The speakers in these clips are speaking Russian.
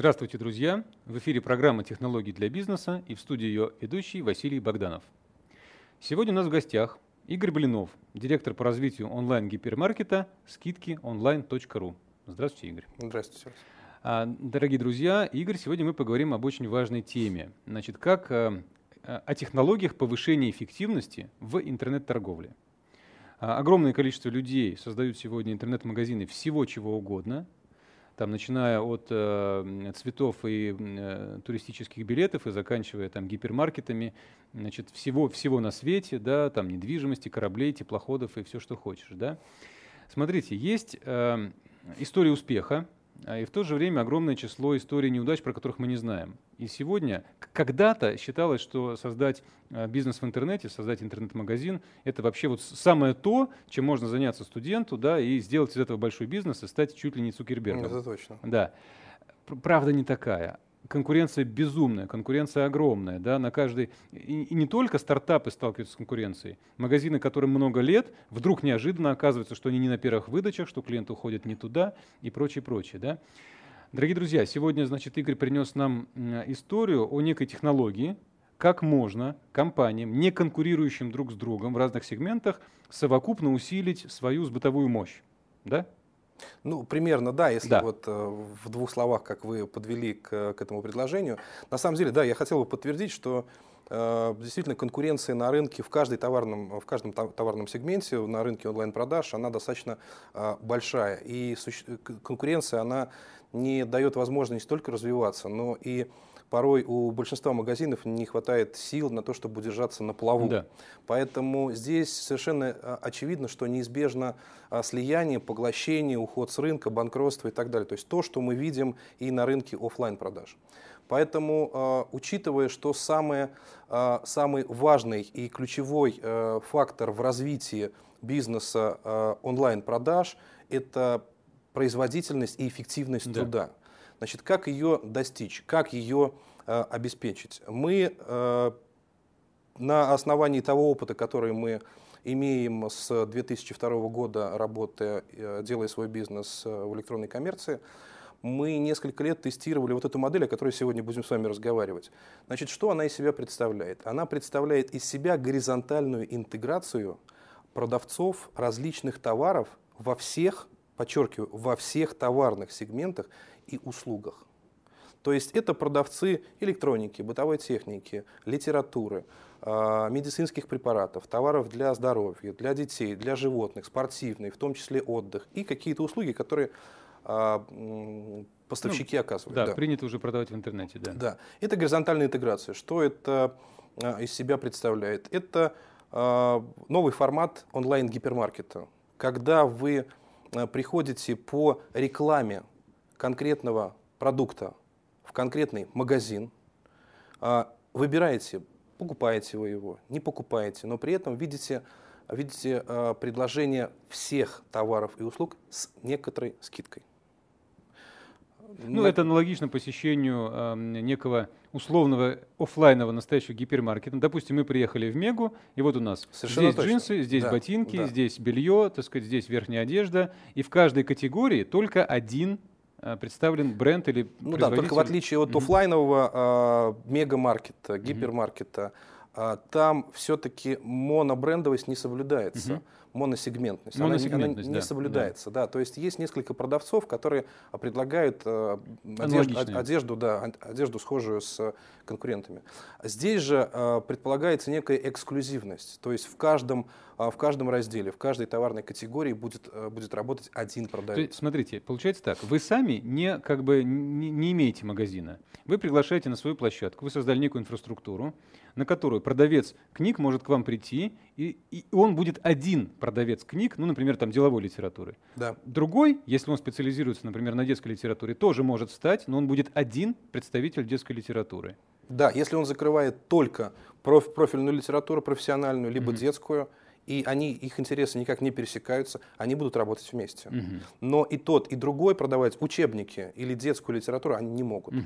Здравствуйте, друзья! В эфире программа «Технологии для бизнеса» и в студии ее ведущий Василий Богданов. Сегодня у нас в гостях Игорь Блинов, директор по развитию онлайн-гипермаркета скидки онлайн.ру. Здравствуйте, Игорь. Здравствуйте. А, дорогие друзья, Игорь, сегодня мы поговорим об очень важной теме. Значит, как э, о технологиях повышения эффективности в интернет-торговле. А, огромное количество людей создают сегодня интернет-магазины всего чего угодно – там, начиная от э, цветов и э, туристических билетов и заканчивая там гипермаркетами, значит, всего, всего на свете, да, там недвижимости, кораблей, теплоходов и все, что хочешь, да. Смотрите, есть э, история успеха, а, и в то же время огромное число историй неудач, про которых мы не знаем. И сегодня, когда-то считалось, что создать а, бизнес в интернете, создать интернет-магазин, это вообще вот самое то, чем можно заняться студенту, да, и сделать из этого большой бизнес и стать чуть ли не Цукербергом. Это точно. Да. Правда не такая конкуренция безумная, конкуренция огромная. Да, на каждый И, и не только стартапы сталкиваются с конкуренцией. Магазины, которым много лет, вдруг неожиданно оказывается, что они не на первых выдачах, что клиент уходит не туда и прочее, прочее. Да? Дорогие друзья, сегодня, значит, Игорь принес нам э, историю о некой технологии, как можно компаниям, не конкурирующим друг с другом в разных сегментах, совокупно усилить свою сбытовую мощь. Да? Ну, примерно, да, если да. вот э, в двух словах, как вы подвели к, к этому предложению. На самом деле, да, я хотел бы подтвердить, что э, действительно конкуренция на рынке в, каждой товарном, в каждом товарном сегменте, на рынке онлайн-продаж, она достаточно э, большая. И конкуренция, она не дает возможности только развиваться, но и порой у большинства магазинов не хватает сил на то, чтобы удержаться на плаву. Да. Поэтому здесь совершенно э, очевидно, что неизбежно э, слияние, поглощение, уход с рынка, банкротство и так далее. То есть то, что мы видим и на рынке офлайн продаж. Поэтому, э, учитывая, что самое, самый важный и ключевой фактор в развитии бизнеса онлайн-продаж – это производительность и эффективность да. труда. Значит, как ее достичь, как ее э, обеспечить? Мы э, на основании того опыта, который мы имеем с 2002 года работы э, делая свой бизнес» в электронной коммерции, мы несколько лет тестировали вот эту модель, о которой сегодня будем с вами разговаривать. Значит, что она из себя представляет? Она представляет из себя горизонтальную интеграцию продавцов различных товаров во всех, подчеркиваю, во всех товарных сегментах и услугах. То есть это продавцы электроники, бытовой техники, литературы, а, медицинских препаратов, товаров для здоровья, для детей, для животных, спортивные, в том числе отдых и какие-то услуги, которые а, поставщики ну, оказывают. Да, да, принято уже продавать в интернете, да. Да, это горизонтальная интеграция. Что это а, из себя представляет? Это новый формат онлайн-гипермаркета, когда вы приходите по рекламе конкретного продукта в конкретный магазин, а, выбираете, покупаете вы его, не покупаете, но при этом видите, видите а, предложение всех товаров и услуг с некоторой скидкой. Ну, на... это аналогично посещению э, некого условного офлайнового настоящего гипермаркета. Допустим, мы приехали в Мегу, и вот у нас Совершенно здесь точно. джинсы, здесь да, ботинки, да. здесь белье, так сказать, здесь верхняя одежда. И в каждой категории только один Э, представлен бренд или Ну да, только в отличие от mm-hmm. офлайнового э, мегамаркета, гипермаркета, mm-hmm. э, там все-таки монобрендовость не соблюдается. Mm-hmm моносегментность. моносегментность она, она да, не соблюдается. Да. Да. То есть есть несколько продавцов, которые а, предлагают э, одежду, одежду, да, одежду, схожую с э, конкурентами. Здесь же э, предполагается некая эксклюзивность. То есть в каждом, э, в каждом разделе, в каждой товарной категории будет, э, будет работать один продавец. То, смотрите, получается так. Вы сами не, как бы, не, не имеете магазина. Вы приглашаете на свою площадку, вы создали некую инфраструктуру, на которую продавец книг может к вам прийти и, и он будет один продавец книг, ну, например, там деловой литературы. Да. Другой, если он специализируется, например, на детской литературе, тоже может стать, но он будет один представитель детской литературы. Да, если он закрывает только проф, профильную литературу, профессиональную, либо mm-hmm. детскую, и они, их интересы никак не пересекаются, они будут работать вместе. Угу. Но и тот, и другой продавать учебники или детскую литературу они не могут. Угу.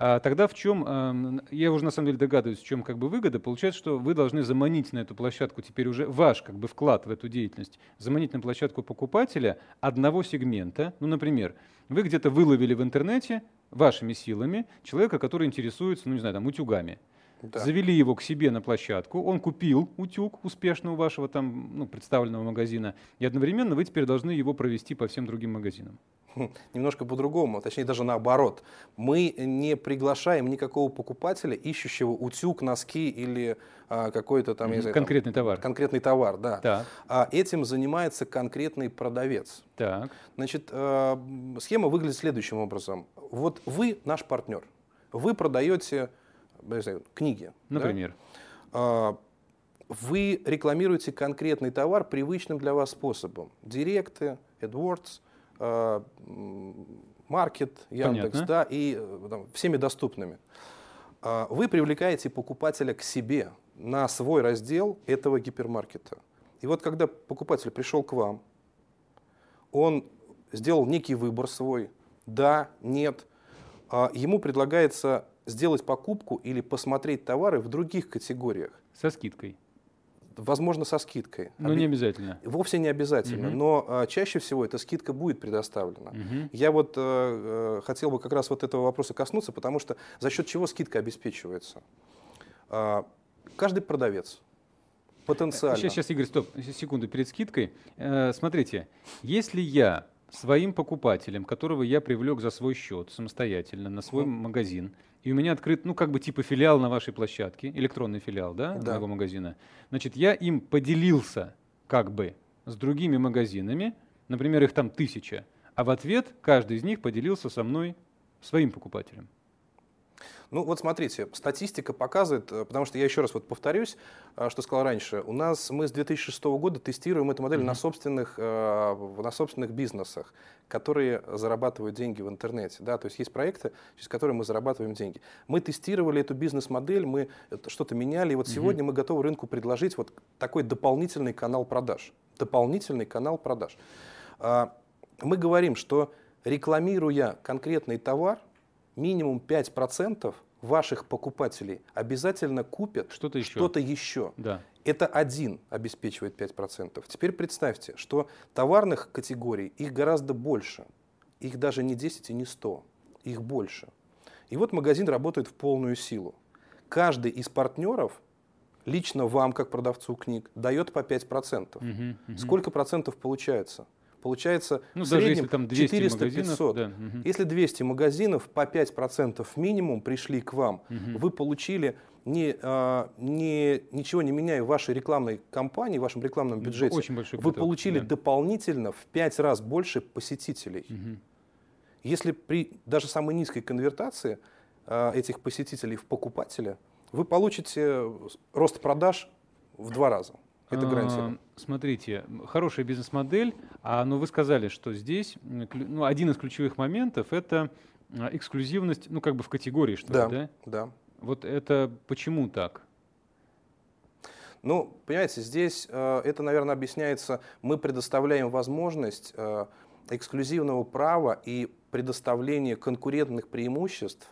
А тогда в чем, эм, я уже на самом деле догадываюсь, в чем как бы выгода, получается, что вы должны заманить на эту площадку теперь уже ваш как бы вклад в эту деятельность, заманить на площадку покупателя одного сегмента, ну, например, вы где-то выловили в интернете вашими силами человека, который интересуется, ну, не знаю, там, утюгами. Да. Завели его к себе на площадку, он купил утюг успешно у вашего там ну, представленного магазина, и одновременно вы теперь должны его провести по всем другим магазинам. немножко по-другому, а точнее даже наоборот. Мы не приглашаем никакого покупателя, ищущего утюг, носки или а, какой-то там... Знаю, конкретный там, товар. Конкретный товар, да. да. А этим занимается конкретный продавец. Так. Значит, э, схема выглядит следующим образом. Вот вы наш партнер. Вы продаете знаю, книги. Например. Да? вы рекламируете конкретный товар привычным для вас способом. Директы, AdWords, Э, маркет, Яндекс, да, и э, там, всеми доступными. А вы привлекаете покупателя к себе на свой раздел этого гипермаркета. И вот когда покупатель пришел к вам, он сделал некий выбор свой, да, нет, а ему предлагается сделать покупку или посмотреть товары в других категориях. Со скидкой. Возможно, со скидкой. Но ну, Оби... не обязательно. Вовсе не обязательно, угу. но а, чаще всего эта скидка будет предоставлена. Угу. Я вот а, хотел бы как раз вот этого вопроса коснуться, потому что за счет чего скидка обеспечивается? А, каждый продавец потенциально... Сейчас, сейчас, Игорь, стоп, секунду, перед скидкой. Э, смотрите, если я своим покупателем, которого я привлек за свой счет самостоятельно на свой uh-huh. магазин, и у меня открыт, ну, как бы типа филиал на вашей площадке, электронный филиал, да, да. моего магазина, значит, я им поделился как бы с другими магазинами, например, их там тысяча, а в ответ каждый из них поделился со мной своим покупателем. Ну вот смотрите, статистика показывает, э, потому что я еще раз вот повторюсь, э, что сказал раньше, у нас мы с 2006 года тестируем эту модель mm-hmm. на, собственных, э, на собственных бизнесах, которые зарабатывают деньги в интернете. Да? То есть есть проекты, через которые мы зарабатываем деньги. Мы тестировали эту бизнес-модель, мы что-то меняли, и вот mm-hmm. сегодня мы готовы рынку предложить вот такой дополнительный канал продаж. Дополнительный канал продаж. А, мы говорим, что рекламируя конкретный товар, минимум 5% ваших покупателей обязательно купят что-то еще. Что то еще. Да. Это один обеспечивает 5%. Теперь представьте, что товарных категорий их гораздо больше. Их даже не 10 и не 100, их больше. И вот магазин работает в полную силу. Каждый из партнеров лично вам, как продавцу книг, дает по 5%. Угу, угу. Сколько процентов получается? Получается, ну, в среднем 400-500. Да. Если 200 магазинов по 5% минимум пришли к вам, угу. вы получили не, а, не, ничего не меняя в вашей рекламной кампании, в вашем рекламном ну, бюджете, Очень большой вы получили да. дополнительно в 5 раз больше посетителей. Угу. Если при даже самой низкой конвертации а, этих посетителей в покупателя, вы получите э, рост продаж в два раза. Это грантинг. Смотрите, хорошая бизнес-модель, а, но вы сказали, что здесь ну, один из ключевых моментов – это а, эксклюзивность, ну как бы в категории, что ли, да? Да, Вот это почему так? Ну, понимаете, здесь э, это, наверное, объясняется, мы предоставляем возможность э, эксклюзивного права и предоставления конкурентных преимуществ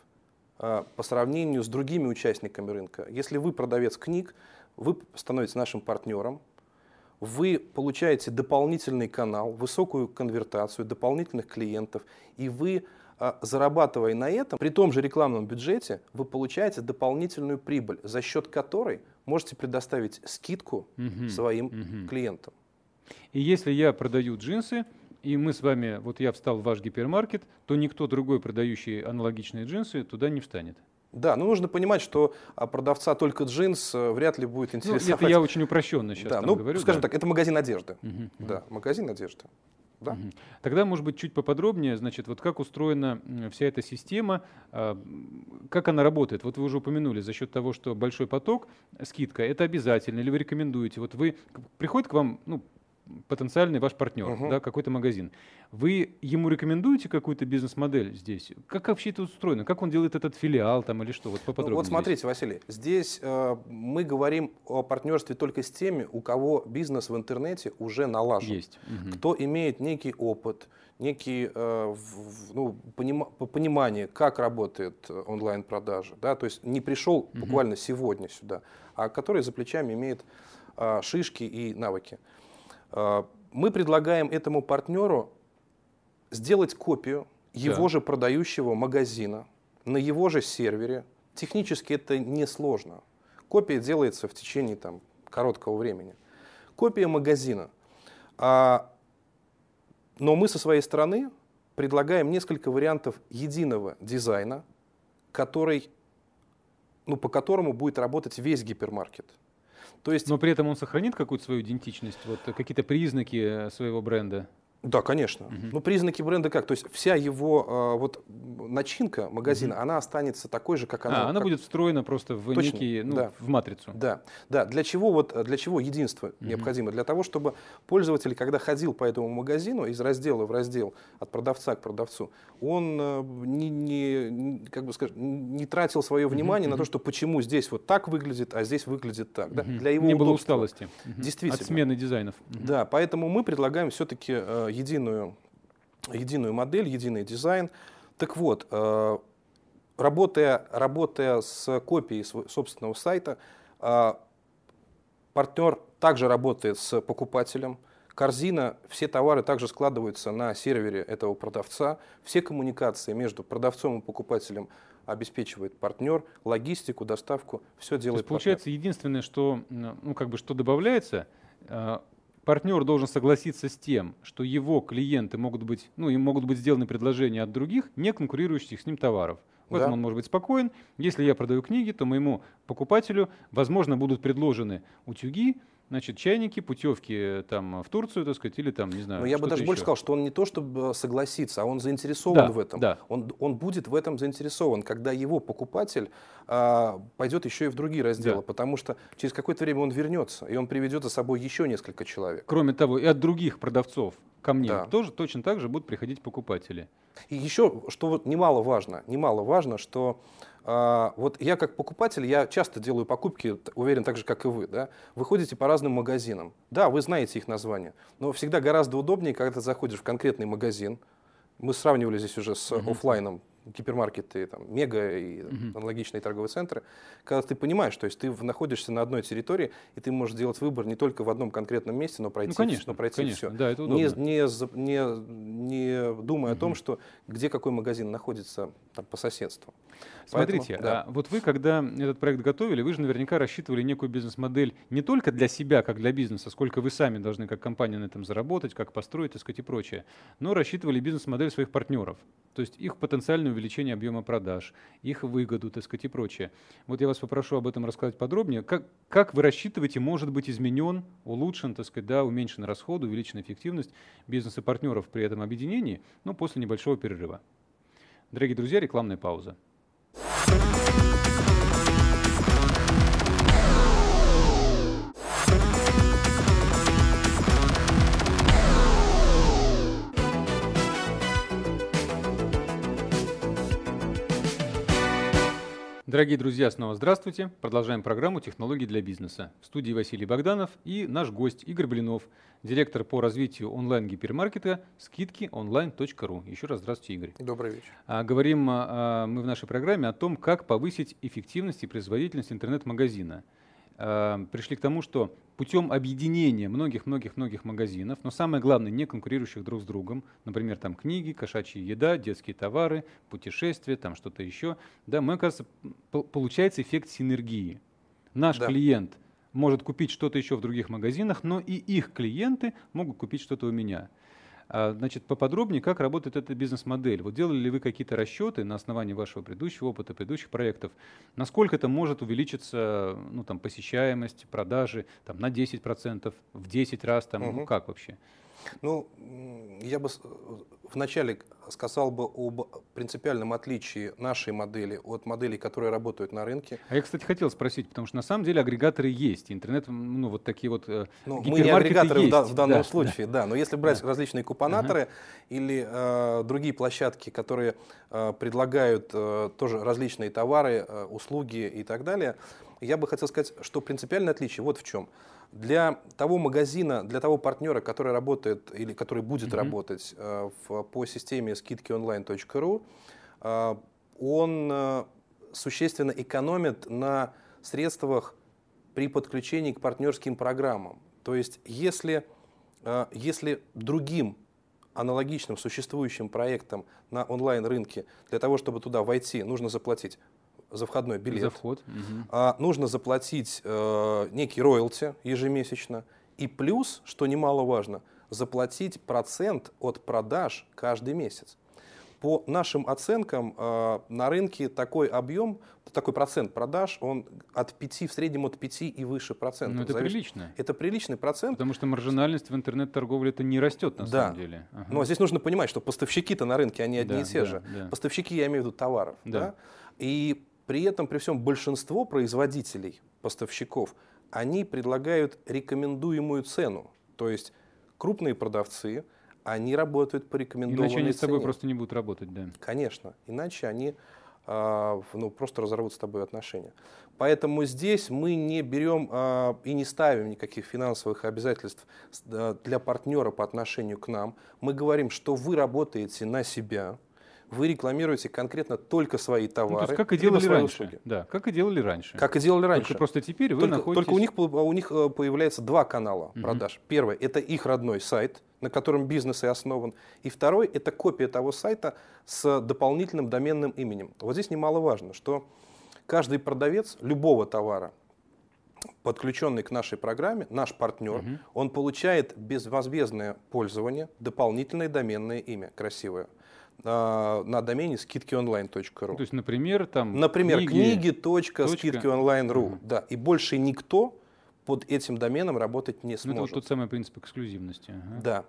э, по сравнению с другими участниками рынка. Если вы продавец книг, вы становитесь нашим партнером, вы получаете дополнительный канал, высокую конвертацию, дополнительных клиентов, и вы, а, зарабатывая на этом, при том же рекламном бюджете, вы получаете дополнительную прибыль, за счет которой можете предоставить скидку угу, своим угу. клиентам. И если я продаю джинсы, и мы с вами, вот я встал в ваш гипермаркет, то никто другой, продающий аналогичные джинсы, туда не встанет. Да, но нужно понимать, что а, продавца только джинс э, вряд ли будет интересовать. Ну, это я очень упрощенно сейчас да, ну, говорю. Скажем да. так, это магазин одежды. Угу, да, магазин одежды. Да? Угу. Тогда, может быть, чуть поподробнее, значит, вот как устроена вся эта система, а, как она работает? Вот вы уже упомянули за счет того, что большой поток, э, скидка, это обязательно или вы рекомендуете? Вот вы приходит к вам ну, потенциальный ваш партнер, угу. да, какой-то магазин. Вы ему рекомендуете какую-то бизнес-модель здесь? Как вообще это устроено? Как он делает этот филиал там или что? Вот поподробнее. Вот смотрите, здесь. Василий, здесь э, мы говорим о партнерстве только с теми, у кого бизнес в интернете уже налажен. Есть. Угу. Кто имеет некий опыт, некие э, в, ну, поним, понимание, как работает онлайн-продажа. Да? То есть не пришел угу. буквально сегодня сюда, а который за плечами имеет э, шишки и навыки. А, мы предлагаем этому партнеру сделать копию его да. же продающего магазина на его же сервере. Технически это несложно. Копия делается в течение там, короткого времени. Копия магазина. А, но мы со своей стороны предлагаем несколько вариантов единого дизайна, который, ну, по которому будет работать весь гипермаркет. То есть... Но при этом он сохранит какую-то свою идентичность, вот какие-то признаки э, своего бренда? Да, конечно. Угу. Ну, признаки бренда как? То есть вся его э, вот начинка магазина, угу. она останется такой же, как а, она. А, она как... будет встроена просто в Точно, некий, ну, да. в матрицу. Да, да. Для чего вот, для чего единство угу. необходимо? Для того, чтобы пользователь, когда ходил по этому магазину из раздела в раздел, от продавца к продавцу, он э, не, не, как бы скажем, не тратил свое внимание угу. на то, что почему здесь вот так выглядит, а здесь выглядит так. Да? Для его не удобства. было усталости. Действительно. От смены дизайнов. Угу. Да, поэтому мы предлагаем все-таки э, единую, единую модель, единый дизайн. Так вот, э, работая, работая с копией собственного сайта, э, партнер также работает с покупателем, корзина, все товары также складываются на сервере этого продавца, все коммуникации между продавцом и покупателем обеспечивает партнер, логистику, доставку, все делает. То есть, получается, партнер. единственное, что, ну, как бы, что добавляется, э, партнер должен согласиться с тем, что его клиенты могут быть, ну, им могут быть сделаны предложения от других, не конкурирующих с ним товаров. В да. он может быть спокоен. Если я продаю книги, то моему покупателю, возможно, будут предложены утюги, значит, чайники, путевки э, там в Турцию, так сказать, или там, не знаю. Но ну, я бы даже еще. больше сказал, что он не то, чтобы э, согласится, а он заинтересован да, в этом. Да. Он, он будет в этом заинтересован, когда его покупатель а, пойдет еще и в другие разделы, да. потому что через какое-то время он вернется, и он приведет за собой еще несколько человек. Кроме того, и от других продавцов ко мне да. тоже точно так же будут приходить покупатели. И еще, что вот немаловажно, немаловажно, что а, вот я как покупатель, я часто делаю покупки, уверен, так же, как и вы. Да? Вы ходите по разным магазинам. Да, вы знаете их название, но всегда гораздо удобнее, когда ты заходишь в конкретный магазин. Мы сравнивали здесь уже с офлайном гипермаркеты, там, мега и угу. аналогичные торговые центры, когда ты понимаешь, то есть ты находишься на одной территории, и ты можешь делать выбор не только в одном конкретном месте, но пройти, ну, конечно, но пройти конечно, все. Да, это не, не, не, не думая угу. о том, что где какой магазин находится там, по соседству. Смотрите, Поэтому, а да. а вот вы, когда этот проект готовили, вы же наверняка рассчитывали некую бизнес-модель не только для себя, как для бизнеса, сколько вы сами должны как компания на этом заработать, как построить, так сказать, и прочее, но рассчитывали бизнес-модель своих партнеров, то есть их потенциальную увеличение объема продаж, их выгоду, так сказать, и прочее. Вот я вас попрошу об этом рассказать подробнее. Как, как вы рассчитываете, может быть изменен, улучшен, так сказать, да, уменьшен расход, увеличена эффективность бизнеса партнеров при этом объединении, но ну, после небольшого перерыва. Дорогие друзья, рекламная пауза. Дорогие друзья, снова здравствуйте. Продолжаем программу «Технологии для бизнеса». В студии Василий Богданов и наш гость Игорь Блинов, директор по развитию онлайн-гипермаркета скидки онлайн.ру. Еще раз здравствуйте, Игорь. Добрый вечер. А, говорим а, мы в нашей программе о том, как повысить эффективность и производительность интернет-магазина – Э, пришли к тому, что путем объединения многих-многих-многих магазинов, но самое главное, не конкурирующих друг с другом, например, там книги, кошачья еда, детские товары, путешествия, там что-то еще, да, мне кажется, получается эффект синергии. Наш да. клиент может купить что-то еще в других магазинах, но и их клиенты могут купить что-то у меня. А, значит, поподробнее, как работает эта бизнес-модель? Вот делали ли вы какие-то расчеты на основании вашего предыдущего опыта, предыдущих проектов? Насколько это может увеличиться ну, там, посещаемость, продажи там, на 10%, в 10 раз? Там, угу. Ну как вообще? Ну, я бы э, вначале сказал бы об принципиальном отличии нашей модели от моделей, которые работают на рынке. А я, кстати, хотел спросить, потому что на самом деле агрегаторы есть, интернет, ну вот такие вот э, ну, Мы не агрегаторы есть. В, данном да, случае, да. да, но если брать да. различные купонаторы ага. или э, другие площадки, которые э, предлагают э, тоже различные товары, э, услуги и так далее, я бы хотел сказать, что принципиальное отличие вот в чем – для того магазина, для того партнера, который работает или который будет mm-hmm. работать э, в, по системе скидкионлайн.ру, э, он э, существенно экономит на средствах при подключении к партнерским программам. То есть, если, э, если другим аналогичным существующим проектам на онлайн-рынке для того, чтобы туда войти, нужно заплатить за входной билет. За вход. Угу. А, нужно заплатить э, некий роялти ежемесячно. И плюс, что немаловажно, заплатить процент от продаж каждый месяц. По нашим оценкам, э, на рынке такой объем такой процент продаж, он от 5, в среднем от 5 и выше процентов. Но ну, это зависит. прилично. Это приличный процент. Потому что маржинальность в интернет-торговле это не растет на да. самом деле. Ага. Но здесь нужно понимать, что поставщики-то на рынке, они одни да, и те да, же. Да. Поставщики, я имею в виду товаров. Да. Да? И при этом, при всем, большинство производителей, поставщиков, они предлагают рекомендуемую цену. То есть крупные продавцы, они работают по рекомендованной цене. Иначе они цене. с тобой просто не будут работать, да? Конечно. Иначе они а, ну, просто разорвут с тобой отношения. Поэтому здесь мы не берем а, и не ставим никаких финансовых обязательств для партнера по отношению к нам. Мы говорим, что вы работаете на себя, вы рекламируете конкретно только свои товары. Ну, то есть, как и делали раньше. Услуги. Да, как и делали раньше. Как и делали раньше. Только просто теперь вы только, находитесь... Только у них, у них э, появляется два канала угу. Uh -huh. продаж. Первый – это их родной сайт, на котором бизнес и основан. И второй – это копия того сайта с дополнительным доменным именем. Вот здесь немаловажно, что каждый продавец любого товара, подключенный к нашей программе, наш партнер, угу. он получает безвозмездное пользование, дополнительное доменное имя, красивое а, на домене скидкионлайн.ру. То есть, например, там... Например, книги.скидкионлайн.ру. Книги. Точка. Да, и больше никто под этим доменом работать не сможет. Ну, это вот тот самый принцип эксклюзивности. Ага. Да.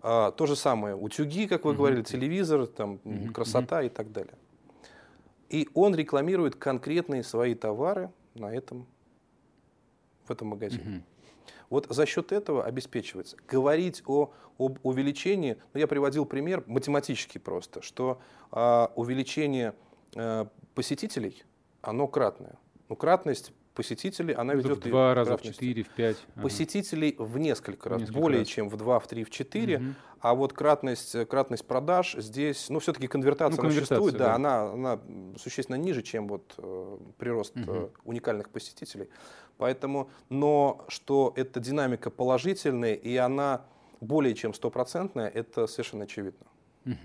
А, то же самое утюги, как вы угу. говорили, телевизор, там, угу. красота угу. и так далее. И он рекламирует конкретные свои товары на этом, в этом магазине. Угу. Вот за счет этого обеспечивается. Говорить о, об увеличении, ну, я приводил пример математически просто, что э, увеличение э, посетителей, оно кратное. Ну, кратность посетителей, она ведет... В два раза, в четыре, в пять. Посетителей в несколько раз, несколько более раз. чем в два, в три, в четыре. Угу. А вот кратность, э, кратность продаж здесь, ну, все-таки конвертация, ну, конвертация существует, да, да она, она существенно ниже, чем вот э, прирост угу. э, уникальных посетителей. Поэтому, но что эта динамика положительная, и она более чем стопроцентная, это совершенно очевидно.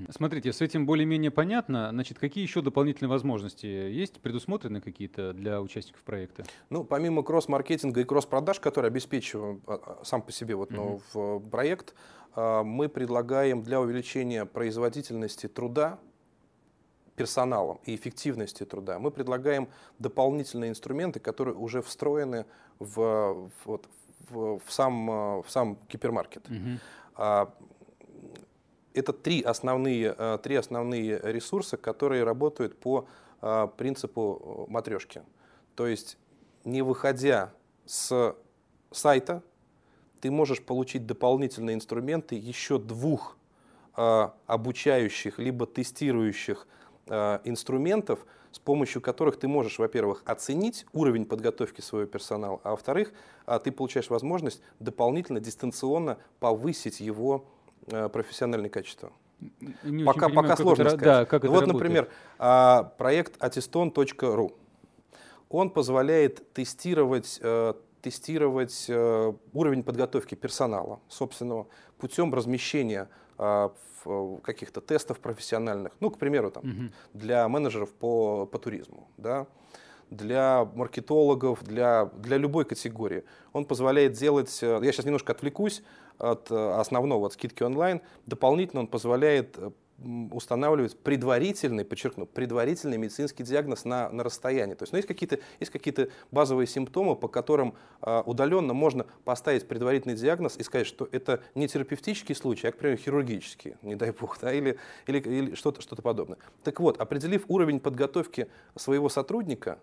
Смотрите, с этим более-менее понятно. Значит, какие еще дополнительные возможности есть? Предусмотрены какие-то для участников проекта? Ну, помимо кросс-маркетинга и кросс-продаж, которые обеспечиваем а, а, сам по себе вот, но ну, в э, проект, а, мы предлагаем для увеличения производительности труда персоналом и эффективности труда, мы предлагаем дополнительные инструменты, которые уже встроены в, в, вот, в, в, сам, э, в сам гипермаркет. Угу. А, это три основные, э, три основные ресурса, которые работают по э, принципу э, матрешки. То есть, не выходя с сайта, ты можешь получить дополнительные инструменты еще двух обучающих либо тестирующих инструментов, с помощью которых ты можешь, во-первых, оценить уровень подготовки своего персонала, а во-вторых, ты получаешь возможность дополнительно, дистанционно повысить его Э, профессиональные качества. Не пока понимаю, пока как сложно это, сказать. Да, как это вот, работает. например, а, проект atteston.ru. Он позволяет тестировать, э, тестировать э, уровень подготовки персонала собственного путем размещения а, каких-то тестов профессиональных, ну, к примеру, там, угу. для менеджеров по, по туризму, да, для маркетологов, для, для любой категории. Он позволяет делать, э, я сейчас немножко отвлекусь от э, основного, от скидки онлайн, дополнительно он позволяет э, устанавливать предварительный, подчеркну, предварительный медицинский диагноз на, на расстоянии. То есть ну, есть какие-то есть какие базовые симптомы, по которым э, удаленно можно поставить предварительный диагноз и сказать, что это не терапевтический случай, а, к примеру, хирургический, не дай бог, да, или, или, или что-то что подобное. Так вот, определив уровень подготовки своего сотрудника,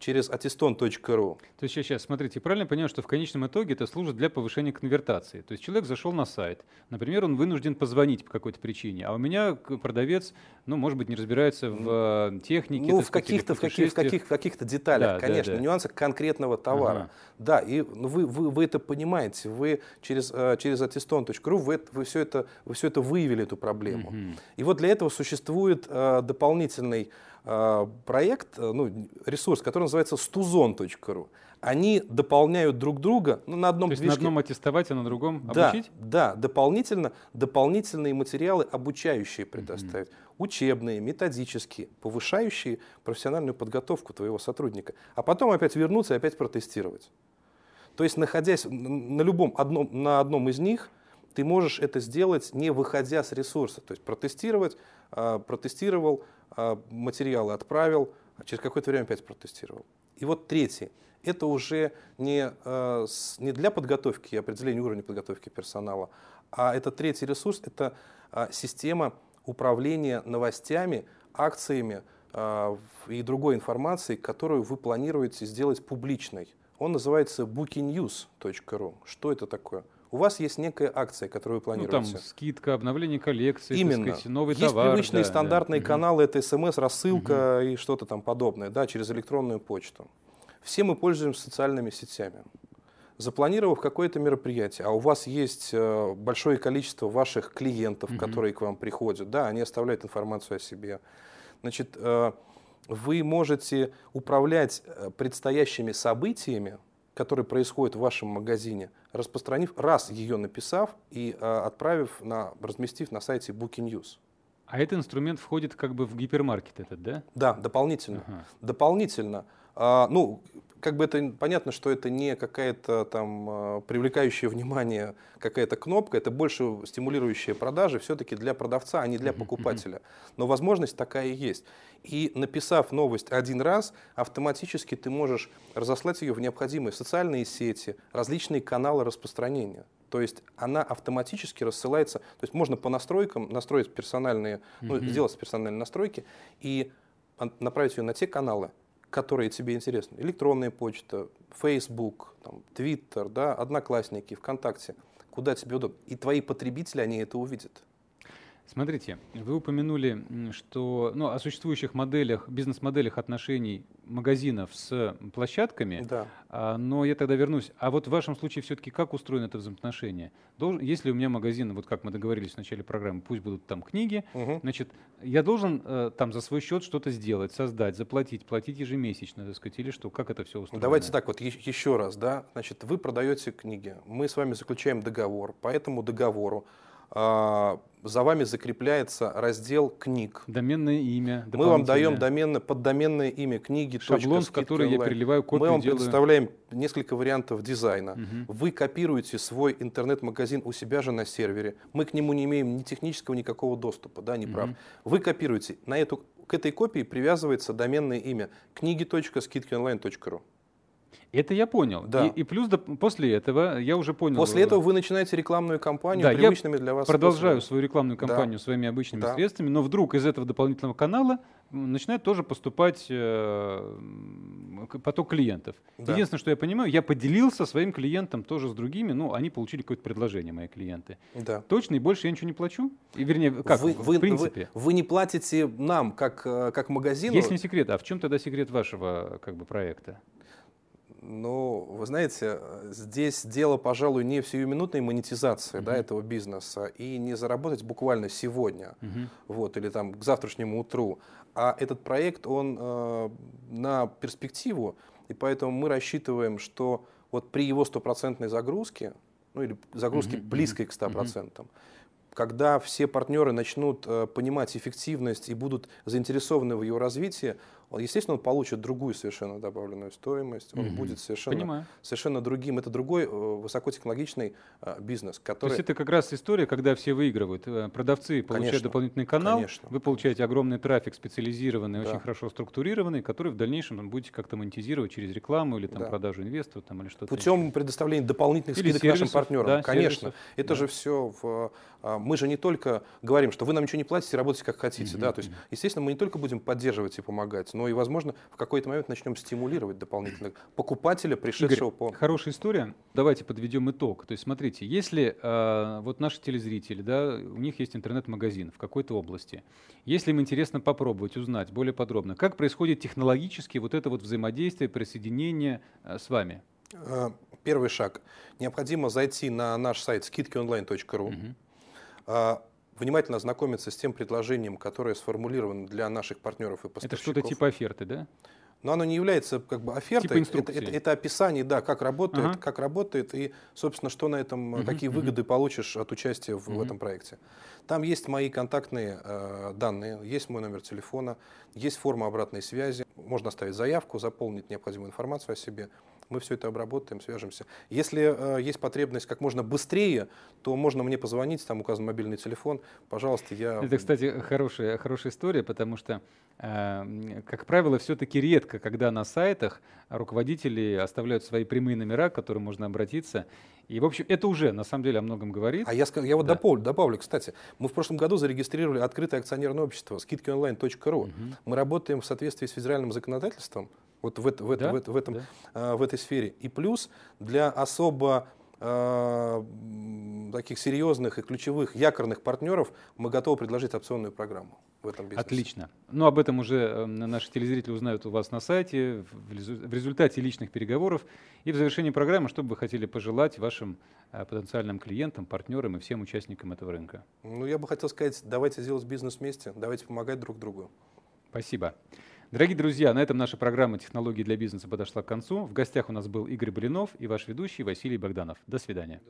через atteston.ru. То есть, сейчас, смотрите, правильно понимаю, что в конечном итоге это служит для повышения конвертации. То есть человек зашел на сайт, например, он вынужден позвонить по какой-то причине, а у меня продавец, ну, может быть, не разбирается в а, технике. Ну, в каких-то каких, в каких, каких-то деталях, да, конечно, да, да. нюансах конкретного товара. Ага. Да, и ну, вы, вы, вы это понимаете, вы через, а, через atteston.ru вы, вы, все это, вы все это выявили, эту проблему. Угу. И вот для этого существует а, дополнительный Э, проект, э, ну, ресурс, который называется stuzon.ru. Они дополняют друг друга ну, на одном То есть движке. на одном аттестовать, а на другом да, обучить? Да, дополнительно, дополнительные материалы обучающие предоставить. Mm-hmm. Учебные, методические, повышающие профессиональную подготовку твоего сотрудника. А потом опять вернуться и опять протестировать. То есть, находясь на любом одном, на одном из них, ты можешь это сделать, не выходя с ресурса. То есть протестировать, э, протестировал, а, материалы отправил, а через какое-то время опять протестировал. И вот третий. Это уже не, а, не для подготовки и определения уровня подготовки персонала, а это третий ресурс, это а, система управления новостями, акциями и другой информацией, которую вы планируете сделать публичной. Он называется bookingnews.ru. Что это такое? у вас есть некая акция, которую вы планируете. Ну, там скидка, обновление коллекции, Именно. Сказать, новый есть товар. Есть привычные да, стандартные да. каналы, это смс, рассылка угу. и что-то там подобное, да, через электронную почту. Все мы пользуемся социальными сетями. Запланировав какое-то мероприятие, а у вас есть э, большое количество ваших клиентов, угу. которые к вам приходят, да, они оставляют информацию о себе. Значит, э, вы можете управлять э, предстоящими событиями, который происходит в вашем магазине, распространив, раз ее написав и э, отправив, на, разместив на сайте Booking News. А этот инструмент входит как бы в гипермаркет этот, да? Да, дополнительно. Ага. Дополнительно. А, ну, как бы это понятно, что это не какая-то там а, привлекающая внимание какая-то кнопка, это больше стимулирующая продажи все-таки для продавца, а не для покупателя. Но возможность такая есть. И написав новость один раз, автоматически ты можешь разослать ее в необходимые социальные сети, различные каналы распространения. То есть она автоматически рассылается. То есть можно по настройкам настроить персональные, ну, сделать персональные настройки и направить ее на те каналы, которые тебе интересны. Электронная почта, Facebook, там, Twitter, да, Одноклассники, ВКонтакте, куда тебе удобно. И твои потребители, они это увидят. Смотрите, вы упомянули, что ну, о существующих моделях, бизнес-моделях отношений магазинов с площадками, да. а, но я тогда вернусь. А вот в вашем случае все-таки как устроено это взаимоотношение? Должен, если у меня магазин, вот как мы договорились в начале программы, пусть будут там книги, угу. значит, я должен э, там за свой счет что-то сделать, создать, заплатить, платить ежемесячно, так сказать, или что? Как это все устроено? Давайте так вот, еще раз, да, значит, вы продаете книги, мы с вами заключаем договор, по этому договору а, за вами закрепляется раздел книг. Доменное имя. Мы вам даем доменное, поддоменное имя книги. Шаблон, в который онлайн. я переливаю копию. Мы вам делаю... предоставляем несколько вариантов дизайна. Угу. Вы копируете свой интернет-магазин у себя же на сервере. Мы к нему не имеем ни технического, никакого доступа, да, не угу. прав. Вы копируете. На эту, к этой копии привязывается доменное имя книги.скидкионлайн.ру. Это я понял. Да. И, и плюс до, после этого я уже понял. После этого э, вы начинаете рекламную кампанию да, привычными я для вас. Продолжаю способами. свою рекламную кампанию да. своими обычными да. средствами, но вдруг из этого дополнительного канала начинает тоже поступать э, поток клиентов. Да. Единственное, что я понимаю, я поделился своим клиентом тоже с другими, но они получили какое-то предложение, мои клиенты. Да. Точно, и больше я ничего не плачу? И, вернее, как, вы, в вы, принципе? Вы, вы не платите нам, как, э, как магазину? Есть не секрет, а в чем тогда секрет вашего э, как бы, проекта? Ну, вы знаете, э, здесь дело, пожалуй, не в сиюминутной монетизации uh-huh. да, этого бизнеса и не заработать буквально сегодня uh-huh. вот, или там к завтрашнему утру. А этот проект, он э, на перспективу, и поэтому мы рассчитываем, что вот при его стопроцентной загрузке, ну или загрузке uh-huh. близкой к 100%, uh-huh когда все партнеры начнут э, понимать эффективность и будут заинтересованы в ее развитии, он, естественно, он получит другую совершенно добавленную стоимость, он угу. будет совершенно, совершенно другим. Это другой э, высокотехнологичный э, бизнес. Который... То есть это как раз история, когда все выигрывают. Продавцы получают конечно, дополнительный канал, конечно. вы получаете огромный трафик специализированный, да. очень хорошо структурированный, который в дальнейшем будете как-то монетизировать через рекламу или там, да. продажу инвестору там, или что-то Путем еще. предоставления дополнительных или скидок сервисов, нашим партнерам. Да, конечно. Сервисов, это да. же все в мы же не только говорим, что вы нам ничего не платите, работайте как хотите. mm Да? То есть, естественно, мы не только будем поддерживать и помогать, но и, возможно, в какой-то момент начнем стимулировать дополнительно покупателя, пришедшего Игорь, по... Хорошая история. Давайте подведем итог. То есть, смотрите, если э, вот наши телезрители, да, у них есть интернет-магазин в какой-то области, если им интересно попробовать узнать более подробно, как происходит технологически вот это вот взаимодействие, присоединение э, с вами? Э, первый шаг. Необходимо зайти на наш сайт skidkyonline.ru. Угу. А, внимательно ознакомиться с тем предложением, которое сформулировано для наших партнеров и поставщиков. Это что-то типа оферты, да? Но оно не является как бы офертой, типа это, это, это описание, да, как работает, ага. как работает и, собственно, что на этом, угу, какие угу. выгоды получишь от участия в, угу. в этом проекте. Там есть мои контактные э, данные, есть мой номер телефона, есть форма обратной связи, можно оставить заявку, заполнить необходимую информацию о себе мы все это обработаем, свяжемся. Если э, есть потребность как можно быстрее, то можно мне позвонить, там указан мобильный телефон, пожалуйста, я... Это, кстати, хорошая, хорошая история, потому что, э, как правило, все-таки редко, когда на сайтах руководители оставляют свои прямые номера, к которым можно обратиться, и, в общем, это уже, на самом деле, о многом говорит. А я, я вот да. добавлю, добавлю, кстати, мы в прошлом году зарегистрировали открытое акционерное общество скидкионлайн.ру. Угу. Мы работаем в соответствии с федеральным законодательством, вот в, это, в, это, да? в, это, в, этом, да? А, в этой сфере. И плюс для особо а, таких серьезных и ключевых якорных партнеров мы готовы предложить опционную программу в этом бизнесе. Отлично. Ну, об этом уже э, наши телезрители узнают у вас на сайте, в результате личных переговоров. И в завершении программы, что бы вы хотели пожелать вашим э, потенциальным клиентам, партнерам и всем участникам этого рынка? Ну, я бы хотел сказать, давайте делать бизнес вместе, давайте помогать друг другу. Спасибо. Дорогие друзья, на этом наша программа «Технологии для бизнеса» подошла к концу. В гостях у нас был Игорь Блинов и ваш ведущий Василий Богданов. До свидания.